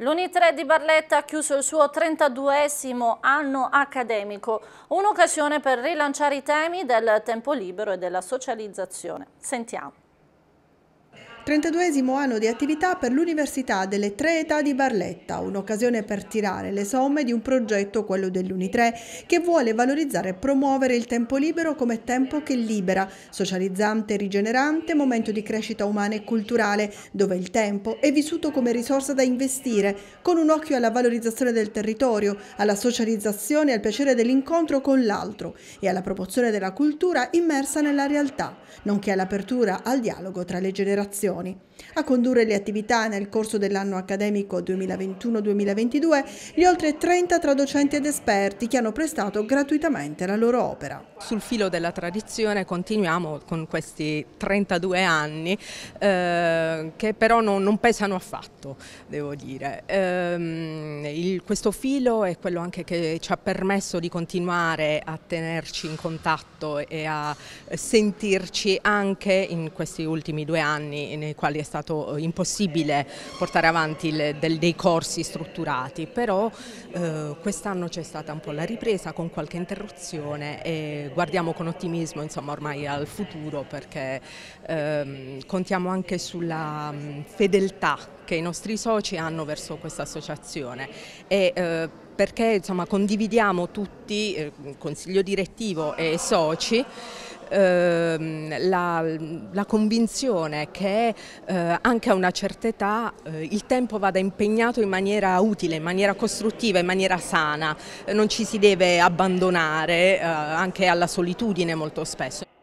L'Uni3 di Barletta ha chiuso il suo 32esimo anno accademico, un'occasione per rilanciare i temi del tempo libero e della socializzazione. Sentiamo. 32 anno di attività per l'Università delle Tre Età di Barletta, un'occasione per tirare le somme di un progetto, quello dell'Unitre, che vuole valorizzare e promuovere il tempo libero come tempo che libera, socializzante e rigenerante, momento di crescita umana e culturale, dove il tempo è vissuto come risorsa da investire, con un occhio alla valorizzazione del territorio, alla socializzazione e al piacere dell'incontro con l'altro e alla promozione della cultura immersa nella realtà nonché all'apertura al dialogo tra le generazioni. A condurre le attività nel corso dell'anno accademico 2021-2022 gli oltre 30 tra ed esperti che hanno prestato gratuitamente la loro opera. Sul filo della tradizione continuiamo con questi 32 anni eh, che però non, non, pesano affatto, devo dire. Eh, il, questo filo è quello anche che ci ha permesso di continuare a tenerci in contatto e a sentirci critici anche in questi ultimi due anni nei quali è stato eh, impossibile portare avanti le, del, dei corsi strutturati, però eh, quest'anno c'è stata un po' la ripresa con qualche interruzione e guardiamo con ottimismo insomma, ormai al futuro perché ehm, contiamo anche sulla mh, mm, fedeltà che i nostri soci hanno verso questa associazione e, eh, perché insomma, condividiamo tutti, eh, consiglio direttivo e soci, ehm, la, la, convinzione che eh, anche a una certa età eh, il tempo vada impegnato in maniera utile, in maniera costruttiva, in maniera sana, non ci si deve abbandonare eh, anche alla solitudine molto spesso.